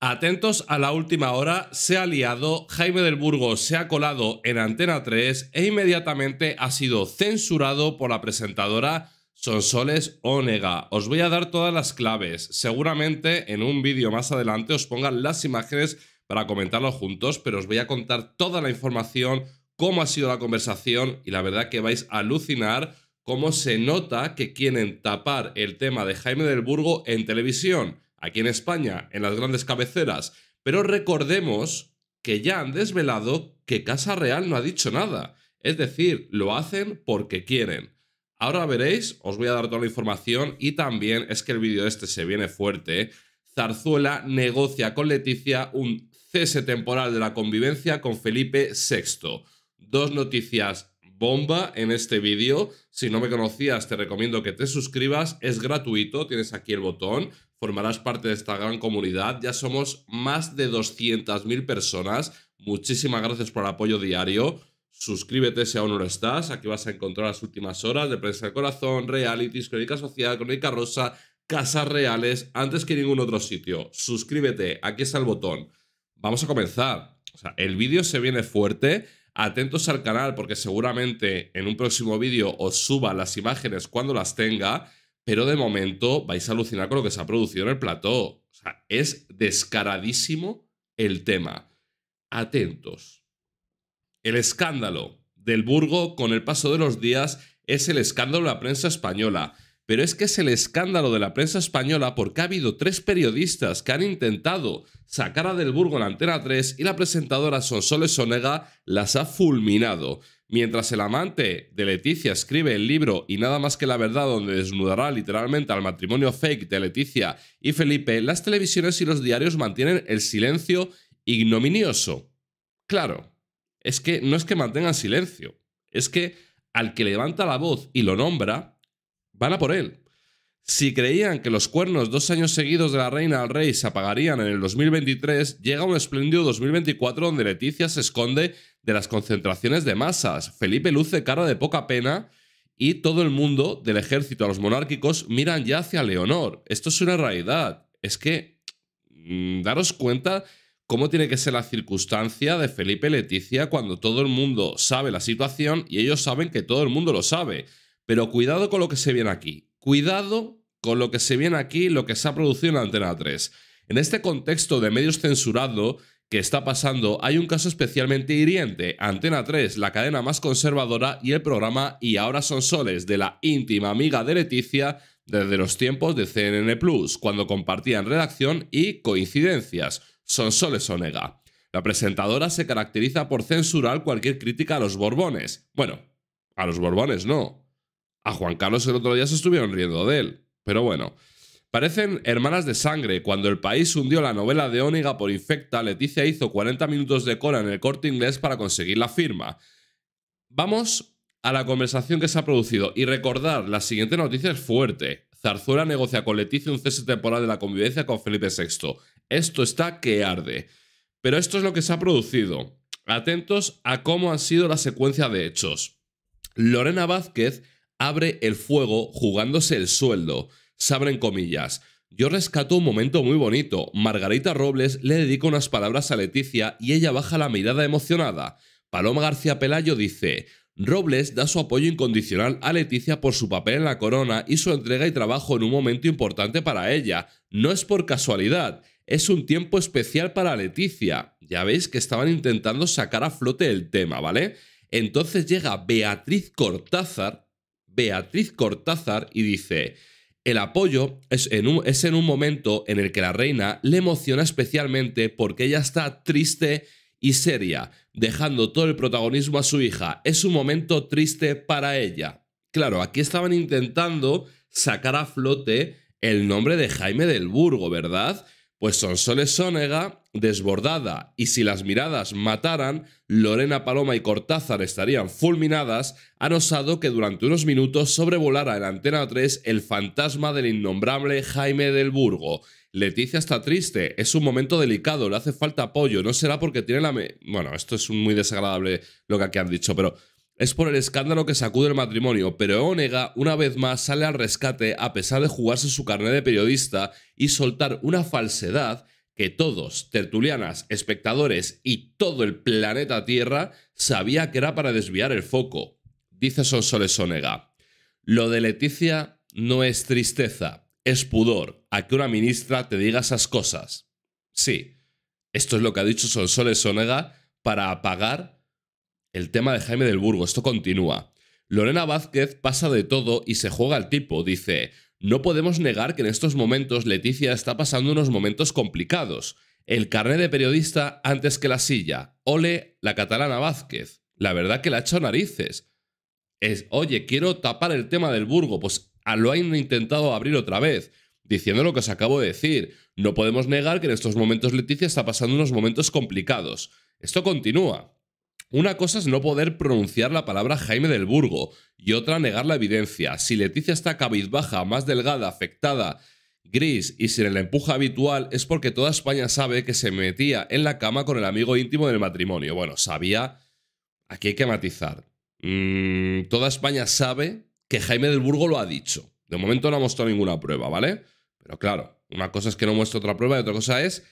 Atentos a la última hora, se ha liado, Jaime del Burgo se ha colado en Antena 3 e inmediatamente ha sido censurado por la presentadora Sonsoles Onega. Os voy a dar todas las claves. Seguramente en un vídeo más adelante os pongan las imágenes para comentarlo juntos, pero os voy a contar toda la información, cómo ha sido la conversación y la verdad que vais a alucinar cómo se nota que quieren tapar el tema de Jaime del Burgo en televisión aquí en España, en las grandes cabeceras. Pero recordemos que ya han desvelado que Casa Real no ha dicho nada. Es decir, lo hacen porque quieren. Ahora veréis, os voy a dar toda la información y también es que el vídeo este se viene fuerte. Zarzuela negocia con Leticia un cese temporal de la convivencia con Felipe VI. Dos noticias bomba en este vídeo. Si no me conocías, te recomiendo que te suscribas. Es gratuito, tienes aquí el botón formarás parte de esta gran comunidad. Ya somos más de 200.000 personas. Muchísimas gracias por el apoyo diario. Suscríbete si aún no lo estás. Aquí vas a encontrar las últimas horas de Prensa del Corazón, realities, crónica social, crónica rosa, casas reales, antes que ningún otro sitio. Suscríbete, aquí está el botón. Vamos a comenzar. el vídeo se viene fuerte. Atentos al canal porque seguramente en un próximo vídeo os suba las imágenes cuando las tenga pero de momento vais a alucinar con lo que se ha producido en el plató. O sea, es descaradísimo el tema. Atentos. El escándalo del Burgo con el paso de los días es el escándalo de la prensa española. Pero es que es el escándalo de la prensa española porque ha habido tres periodistas que han intentado sacar a Del Burgo en Antena 3 y la presentadora Sonsoles Sonega las ha fulminado. Mientras el amante de Leticia escribe el libro Y nada más que la verdad, donde desnudará literalmente al matrimonio fake de Leticia y Felipe, las televisiones y los diarios mantienen el silencio ignominioso. Claro, es que no es que mantengan silencio, es que al que levanta la voz y lo nombra, van a por él. Si creían que los cuernos dos años seguidos de la reina al rey se apagarían en el 2023, llega un espléndido 2024 donde Leticia se esconde de las concentraciones de masas, Felipe luce cara de poca pena y todo el mundo, del ejército a los monárquicos, miran ya hacia Leonor. Esto es una realidad. Es que mm, daros cuenta cómo tiene que ser la circunstancia de Felipe y Leticia cuando todo el mundo sabe la situación y ellos saben que todo el mundo lo sabe. Pero cuidado con lo que se viene aquí. Cuidado con lo que se viene aquí, lo que se ha producido en Antena 3. En este contexto de medios censurado que está pasando, hay un caso especialmente hiriente. Antena 3, la cadena más conservadora y el programa Y ahora son soles de la íntima amiga de Leticia desde los tiempos de CNN Plus, cuando compartían redacción y coincidencias. Son soles Onega. La presentadora se caracteriza por censurar cualquier crítica a los Borbones. Bueno, a los Borbones no, a Juan Carlos el otro día se estuvieron riendo de él. Pero bueno, Parecen hermanas de sangre. Cuando el país hundió la novela de Óniga por infecta, Leticia hizo 40 minutos de cola en el corte inglés para conseguir la firma. Vamos a la conversación que se ha producido y recordar, la siguiente noticia es fuerte. Zarzuela negocia con Leticia un cese temporal de la convivencia con Felipe VI. Esto está que arde. Pero esto es lo que se ha producido. Atentos a cómo ha sido la secuencia de hechos. Lorena Vázquez abre el fuego jugándose el sueldo. Se abren comillas. Yo rescato un momento muy bonito. Margarita Robles le dedica unas palabras a Leticia y ella baja la mirada emocionada. Paloma García Pelayo dice, Robles da su apoyo incondicional a Leticia por su papel en la corona y su entrega y trabajo en un momento importante para ella. No es por casualidad, es un tiempo especial para Leticia. Ya veis que estaban intentando sacar a flote el tema, ¿vale? Entonces llega Beatriz Cortázar, Beatriz Cortázar y dice, el apoyo es en, un, es en un momento en el que la reina le emociona especialmente porque ella está triste y seria, dejando todo el protagonismo a su hija. Es un momento triste para ella. Claro, aquí estaban intentando sacar a flote el nombre de Jaime del Burgo, ¿verdad? Pues Sonsoles Sónega, desbordada, y si las miradas mataran, Lorena Paloma y Cortázar estarían fulminadas, han osado que durante unos minutos sobrevolara en Antena 3 el fantasma del innombrable Jaime del Burgo. Leticia está triste, es un momento delicado, le hace falta apoyo, no será porque tiene la... Me bueno, esto es muy desagradable lo que aquí han dicho, pero es por el escándalo que sacude el matrimonio, pero Onega una vez más sale al rescate a pesar de jugarse su carnet de periodista y soltar una falsedad que todos, tertulianas, espectadores y todo el planeta Tierra sabía que era para desviar el foco. Dice Sonsoles Onega. Lo de Leticia no es tristeza, es pudor a que una ministra te diga esas cosas. Sí, esto es lo que ha dicho Sonsoles Onega para apagar el tema de Jaime del Burgo, esto continúa. Lorena Vázquez pasa de todo y se juega al tipo, dice, no podemos negar que en estos momentos Leticia está pasando unos momentos complicados. El carnet de periodista antes que la silla. Ole, la catalana Vázquez. La verdad que la ha hecho narices. Es, oye, quiero tapar el tema del Burgo, pues ah, lo han intentado abrir otra vez, diciendo lo que os acabo de decir. No podemos negar que en estos momentos Leticia está pasando unos momentos complicados. Esto continúa. Una cosa es no poder pronunciar la palabra Jaime del Burgo y otra negar la evidencia. Si Leticia está cabizbaja, más delgada, afectada, gris y sin el empuje habitual es porque toda España sabe que se metía en la cama con el amigo íntimo del matrimonio. Bueno, sabía... Aquí hay que matizar. Mm, toda España sabe que Jaime del Burgo lo ha dicho. De momento no ha mostrado ninguna prueba, ¿vale? Pero claro, una cosa es que no muestre otra prueba y otra cosa es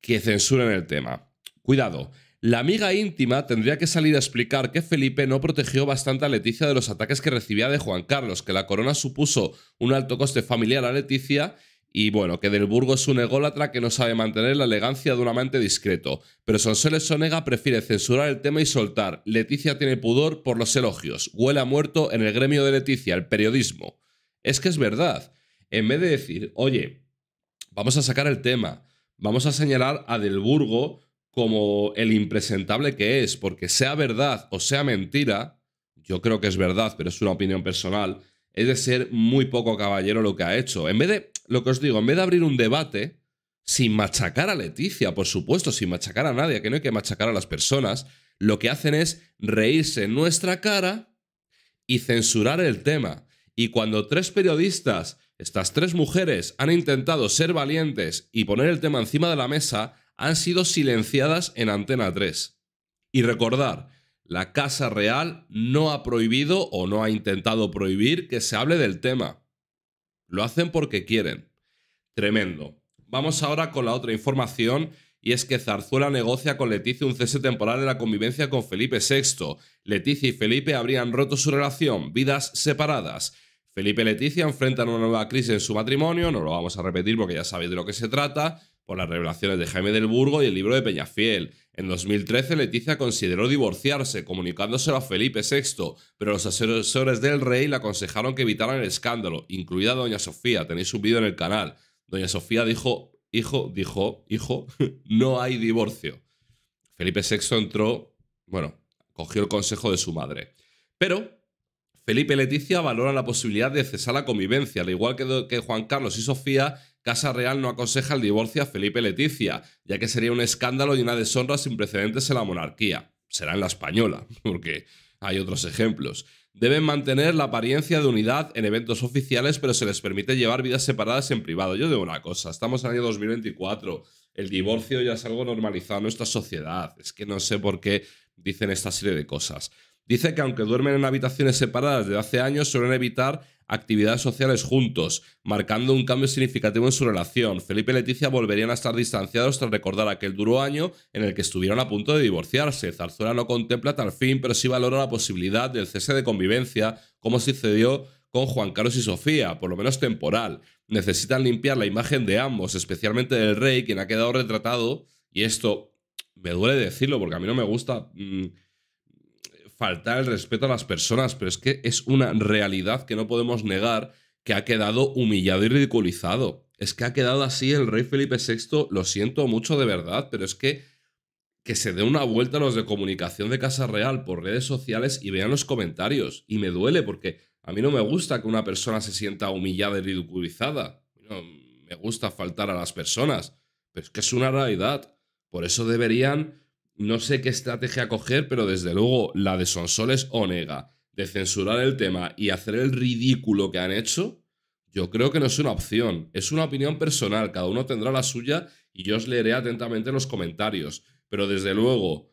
que censuren el tema. Cuidado, la amiga íntima tendría que salir a explicar que Felipe no protegió bastante a Leticia de los ataques que recibía de Juan Carlos, que la corona supuso un alto coste familiar a Leticia y bueno, que Del Burgo es un ególatra que no sabe mantener la elegancia de un amante discreto. Pero Sonsoles Sonega prefiere censurar el tema y soltar. Leticia tiene pudor por los elogios. Huele a muerto en el gremio de Leticia, el periodismo. Es que es verdad. En vez de decir, oye, vamos a sacar el tema, vamos a señalar a Del Burgo como el impresentable que es, porque sea verdad o sea mentira, yo creo que es verdad, pero es una opinión personal, es de ser muy poco caballero lo que ha hecho. En vez de, lo que os digo, en vez de abrir un debate, sin machacar a Leticia, por supuesto, sin machacar a nadie, que no hay que machacar a las personas, lo que hacen es reírse en nuestra cara y censurar el tema. Y cuando tres periodistas, estas tres mujeres, han intentado ser valientes y poner el tema encima de la mesa, han sido silenciadas en Antena 3. Y recordar, la Casa Real no ha prohibido o no ha intentado prohibir que se hable del tema. Lo hacen porque quieren. Tremendo. Vamos ahora con la otra información y es que Zarzuela negocia con Leticia un cese temporal de la convivencia con Felipe VI. Leticia y Felipe habrían roto su relación, vidas separadas. Felipe y Leticia enfrentan una nueva crisis en su matrimonio, no lo vamos a repetir porque ya sabéis de lo que se trata, las revelaciones de Jaime del Burgo y el libro de Peñafiel. En 2013, Leticia consideró divorciarse, comunicándoselo a Felipe VI, pero los asesores del rey le aconsejaron que evitaran el escándalo, incluida Doña Sofía. Tenéis un vídeo en el canal. Doña Sofía dijo, hijo, dijo, hijo, no hay divorcio. Felipe VI entró, bueno, cogió el consejo de su madre. Pero Felipe y Leticia valoran la posibilidad de cesar la convivencia, al igual que Juan Carlos y Sofía Casa Real no aconseja el divorcio a Felipe Leticia, ya que sería un escándalo y una deshonra sin precedentes en la monarquía. Será en la española, porque hay otros ejemplos. Deben mantener la apariencia de unidad en eventos oficiales, pero se les permite llevar vidas separadas en privado. Yo digo una cosa, estamos en el año 2024, el divorcio ya es algo normalizado en nuestra sociedad. Es que no sé por qué dicen esta serie de cosas. Dice que aunque duermen en habitaciones separadas desde hace años, suelen evitar actividades sociales juntos, marcando un cambio significativo en su relación. Felipe y Leticia volverían a estar distanciados tras recordar aquel duro año en el que estuvieron a punto de divorciarse. Zarzuela no contempla tal fin, pero sí valora la posibilidad del cese de convivencia, como sucedió con Juan Carlos y Sofía, por lo menos temporal. Necesitan limpiar la imagen de ambos, especialmente del rey, quien ha quedado retratado, y esto me duele decirlo porque a mí no me gusta... Mm, faltar el respeto a las personas, pero es que es una realidad que no podemos negar que ha quedado humillado y ridiculizado. Es que ha quedado así el rey Felipe VI, lo siento mucho de verdad, pero es que que se dé una vuelta a los de comunicación de Casa Real por redes sociales y vean los comentarios. Y me duele porque a mí no me gusta que una persona se sienta humillada y ridiculizada. No, me gusta faltar a las personas, pero es que es una realidad. Por eso deberían no sé qué estrategia coger, pero desde luego la de Sonsoles Onega, de censurar el tema y hacer el ridículo que han hecho, yo creo que no es una opción. Es una opinión personal, cada uno tendrá la suya y yo os leeré atentamente los comentarios. Pero desde luego,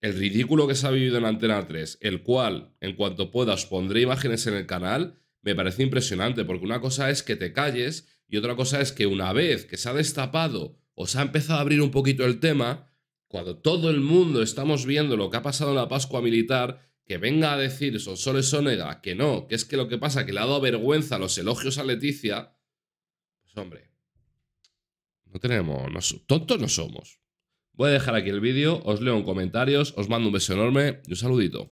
el ridículo que se ha vivido en Antena 3, el cual, en cuanto pueda, os pondré imágenes en el canal, me parece impresionante, porque una cosa es que te calles y otra cosa es que una vez que se ha destapado o se ha empezado a abrir un poquito el tema, cuando todo el mundo estamos viendo lo que ha pasado en la Pascua Militar, que venga a decir Sonsoles nega, que no, que es que lo que pasa que le ha dado vergüenza los elogios a Leticia, pues hombre, no tenemos, tontos no somos. Voy a dejar aquí el vídeo, os leo en comentarios, os mando un beso enorme y un saludito.